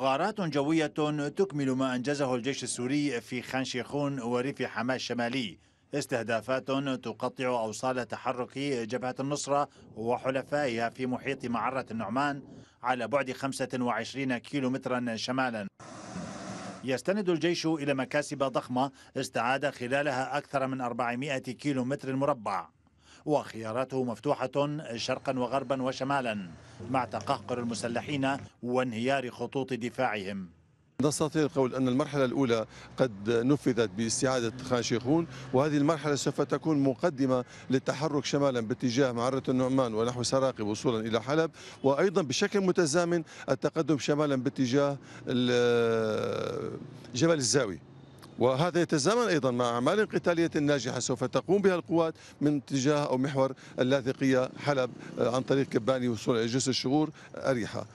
غارات جوية تكمل ما أنجزه الجيش السوري في خان شيخون وريف حماة الشمالي استهدافات تقطع أوصال تحرك جبهة النصرة وحلفائها في محيط معرة النعمان على بعد 25 كيلومترا شمالا يستند الجيش إلى مكاسب ضخمة استعاد خلالها أكثر من 400 كيلومتر مربع وخياراته مفتوحة شرقا وغربا وشمالا مع تقهقر المسلحين وانهيار خطوط دفاعهم نستطيع القول أن المرحلة الأولى قد نفذت باستعادة خان شيخون وهذه المرحلة سوف تكون مقدمة للتحرك شمالا باتجاه معرة النعمان ونحو سراقب وصولا إلى حلب وأيضا بشكل متزامن التقدم شمالا باتجاه جبل الزاوي وهذا يتزامن أيضا مع أعمال قتالية ناجحة سوف تقوم بها القوات من اتجاه أو محور اللاذقية حلب آه، عن طريق كباني وصول جسر الشغور أريحة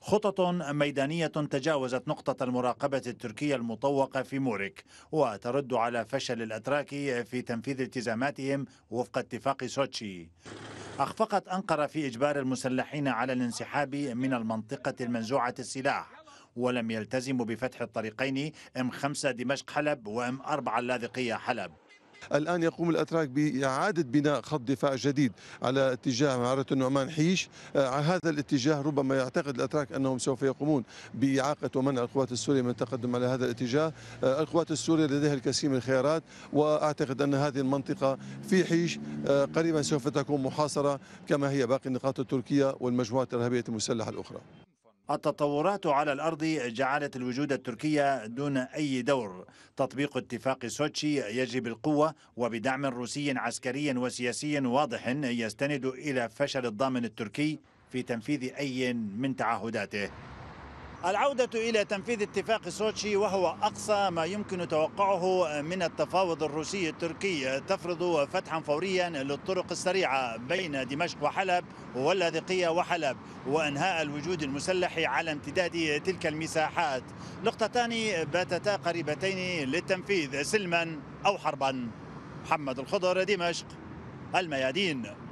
خطط ميدانية تجاوزت نقطة المراقبة التركية المطوقة في مورك وترد على فشل الأتراك في تنفيذ التزاماتهم وفق اتفاق سوتشي أخفقت أنقرة في إجبار المسلحين على الانسحاب من المنطقة المنزوعة السلاح ولم يلتزموا بفتح الطريقين ام 5 دمشق حلب وام 4 اللاذقيه حلب الان يقوم الاتراك باعاده بناء خط دفاع جديد على اتجاه معره النعمان حيش آه، على هذا الاتجاه ربما يعتقد الاتراك انهم سوف يقومون باعاقه ومنع القوات السوريه من التقدم على هذا الاتجاه آه، القوات السوريه لديها الكثير من الخيارات واعتقد ان هذه المنطقه في حيش آه، قريبا سوف تكون محاصره كما هي باقي النقاط التركيه والمجموعات الارهابيه المسلحه الاخرى التطورات على الأرض جعلت الوجود التركي دون أي دور تطبيق اتفاق سوتشي يجري بالقوة وبدعم روسي عسكري وسياسي واضح يستند إلى فشل الضامن التركي في تنفيذ أي من تعهداته العودة إلى تنفيذ اتفاق سوتشي وهو أقصى ما يمكن توقعه من التفاوض الروسي التركي تفرض فتحا فوريا للطرق السريعة بين دمشق وحلب واللاذقية وحلب وإنهاء الوجود المسلح على امتداد تلك المساحات نقطتان باتتا قريبتين للتنفيذ سلما أو حربا محمد الخضر دمشق الميادين